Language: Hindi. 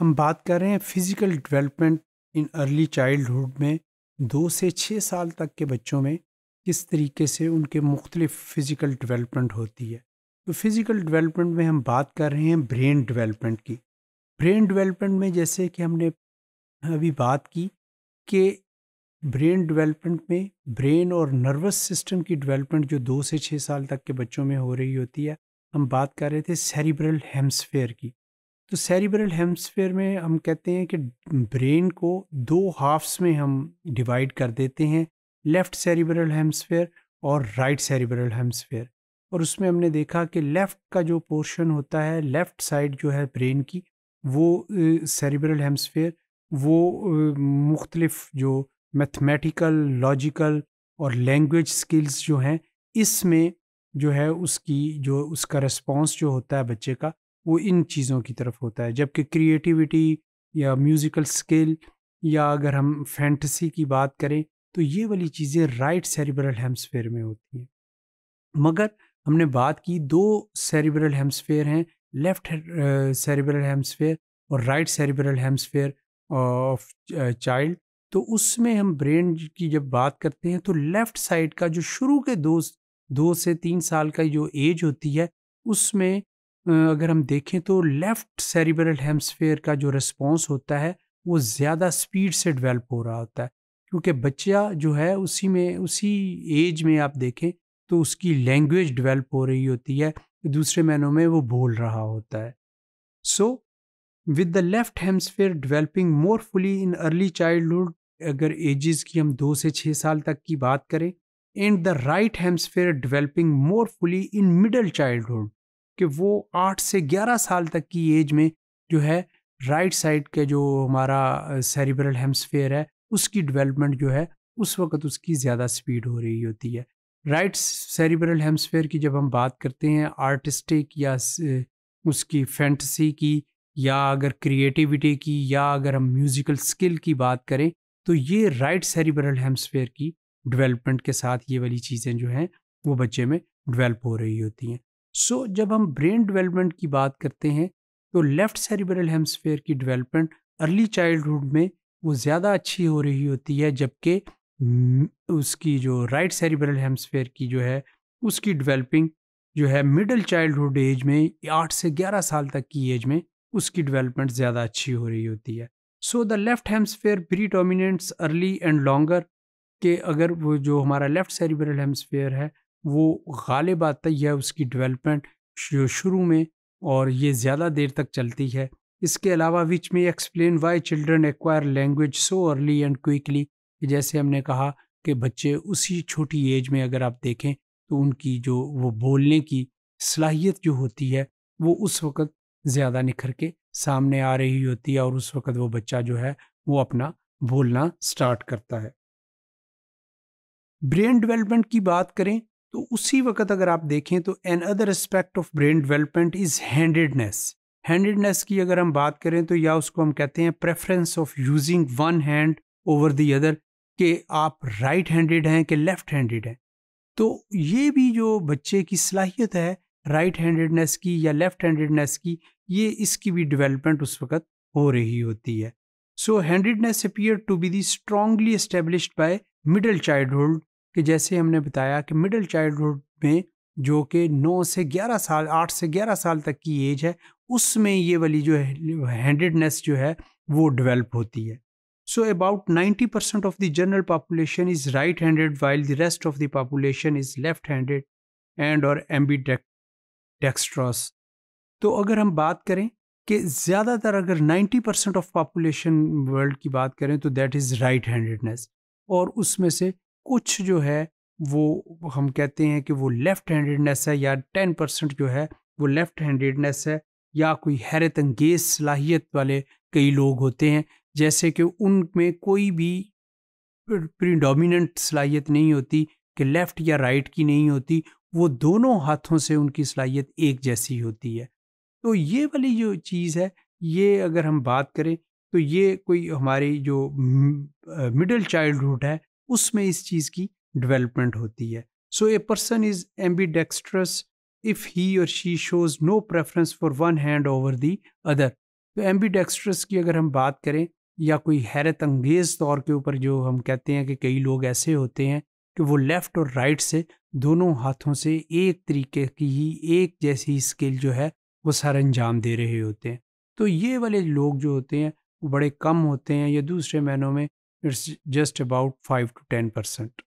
हम बात कर रहे हैं physical development in early childhood में दो से छः साल तक के बच्चों में किस तरीके से उनके मुख्तलिफ फ़िज़िकल डेवलपमेंट होती है तो फ़िज़िकल डेवलपमेंट में हम बात कर रहे हैं ब्रेन डेवलपमेंट की ब्रेन डेवलपमेंट में जैसे कि हमने अभी बात की कि ब्रेन डेवलपमेंट में ब्रेन और नर्वस सिस्टम की डेवलपमेंट जो दो से छः साल तक के बच्चों में हो रही होती है हम बात कर रहे थे सेरिब्रल हेम्सफेयर की तो सेरिब्रल हेम्सफेयर में हम कहते हैं कि ब्रेन को दो हाफ्स में हम डिवाइड कर देते हैं लेफ़्ट सेरिब्रल हेम्सफेयर और राइट सेरिब्रल हेम्सफेयर और उसमें हमने देखा कि लेफ़्ट का जो पोर्शन होता है लेफ़्ट साइड जो है ब्रेन की वो सेरिब्रल हेम्सफेयर वो मुख्तलफ़ जो मैथमेटिकल लॉजिकल और लैंग्वेज स्किल्स जो हैं इसमें जो है उसकी जो उसका रिस्पॉन्स जो होता है बच्चे का वो इन चीज़ों की तरफ होता है जबकि क्रिएटिविटी या म्यूज़िकल स्किल या अगर हम फैंटसी की बात करें तो ये वाली चीज़ें राइट सेरिब्रल हेम्सफेयर में होती हैं मगर हमने बात की दो सेरिब्रल हेम्सफेयर हैं लेफ्ट सेरिब्रल हेम्सफेयर और right cerebral hemisphere of child तो उसमें हम ब्रेन की जब बात करते हैं तो लेफ़्ट साइड का जो शुरू के दो दो से तीन साल का जो एज होती है उसमें अगर हम देखें तो लेफ़्ट सेरिब्रल हेम्सफेयर का जो रिस्पॉन्स होता है वो ज़्यादा स्पीड से डेवलप हो रहा होता है क्योंकि बच्चा जो है उसी में उसी एज में आप देखें तो उसकी लैंग्वेज डेवलप हो रही होती है दूसरे महीनों में वो बोल रहा होता है so with the left hemisphere developing more fully in early childhood अगर एजेस की हम दो से छः साल तक की बात करें and the right hemisphere developing more fully in middle childhood कि वो आठ से ग्यारह साल तक की एज में जो है राइट साइड का जो हमारा सेरिब्रल हेम्सफेयर है उसकी डेवलपमेंट जो है उस वक्त उसकी ज़्यादा स्पीड हो रही होती है राइट सेरिब्रल हेम्सफेयर की जब हम बात करते हैं आर्टिस्टिक या उसकी फैंटसी की या अगर क्रिएटिविटी की या अगर हम म्यूज़िकल स्किल की बात करें तो ये राइट सेरिब्रल हेम्सफेयर की डेवलपमेंट के साथ ये वाली चीज़ें जो हैं वो बच्चे में डेवलप हो रही होती हैं सो so, जब हम ब्रेन डेवलपमेंट की बात करते हैं तो लेफ़्ट सेरिब्रल हेम्सफेयर की डेवलपमेंट अर्ली चाइल्डहुड में वो ज़्यादा अच्छी हो रही होती है जबकि उसकी जो राइट सेरिब्रल हेम्सफेयर की जो है उसकी डेवलपिंग जो है मिडल चाइल्डहुड एज में आठ से ग्यारह साल तक की एज में उसकी डेवलपमेंट ज़्यादा अच्छी हो रही होती है so the left hemisphere predominates early and longer के अगर वो जो हमारा लेफ़्ट सेरिब्रल हेम्सफेयर है वो गालिब आता ही है उसकी डेवलपमेंट शुरू में और ये ज़्यादा देर तक चलती है इसके अलावा विच में explain why children acquire language so early and quickly जैसे हमने कहा कि बच्चे उसी छोटी एज में अगर आप देखें तो उनकी जो वो बोलने की सलाहियत जो होती है वो उस वक़्त ज़्यादा निखर के सामने आ रही होती है और उस वक़्त वो बच्चा जो है वो अपना बोलना स्टार्ट करता है ब्रेन डेवलपमेंट की बात करें तो उसी वक्त अगर आप देखें तो another aspect of brain development is handedness handedness की अगर हम बात करें तो या उसको हम कहते हैं preference of using one hand over the other कि आप राइट हैंडेड हैं कि लेफ्ट हैंडेड हैं तो ये भी जो बच्चे की सलाहियत है राइट हैंडेडनेस की या लेफ्ट हैंडेडनेस की ये इसकी भी डेवलपमेंट उस वक्त हो रही होती है so handedness appear to be the strongly establish by middle childhood कि जैसे हमने बताया कि मिडिल चाइल्डहुड में जो कि 9 से 11 साल 8 से 11 साल तक की एज है उसमें ये वाली जो हैंडेडनेस जो है वो डेवलप होती है so about 90 percent of the general population is right handed while the rest of the population is left handed and और एम्बी डेक्स्ट्रॉस तो अगर हम बात करें कि ज़्यादातर अगर 90 परसेंट ऑफ पॉपुलेशन वर्ल्ड की बात करें तो दैट इज़ राइट हैंडेडनेस और उसमें से कुछ जो है वो हम कहते हैं कि वो लेफ़्ट हैंडेडनेस है या टेन परसेंट जो है वो लेफ़्ट हैंडेडनेस है या कोई हैरत अंगेज सलाहियत वाले कई लोग होते हैं जैसे कि उनमें कोई भी प्रीडोमिनेंट सलाहियत नहीं होती कि लेफ़्ट या राइट की नहीं होती वो दोनों हाथों से उनकी सलाहियत एक जैसी होती है तो ये वाली जो चीज़ है ये अगर हम बात करें तो ये कोई हमारी जो मिडिल चाइल्डहुड है उसमें इस चीज़ की डेवलपमेंट होती है सो ए पर्सन इज़ एम्बी इफ़ ही और she shows no preference for one hand over the other तो एम्बीडेक्स्ट्रस की अगर हम बात करें या कोई हैरत अंगेज़ तौर के ऊपर जो हम कहते हैं कि कई लोग ऐसे होते हैं कि वो लेफ़्ट और राइट से दोनों हाथों से एक तरीके की ही एक जैसी स्किल जो है वो सर अंजाम दे रहे होते हैं तो ये वाले लोग जो होते हैं वो बड़े कम होते हैं या दूसरे महीनों में it's just about 5 to 10 percent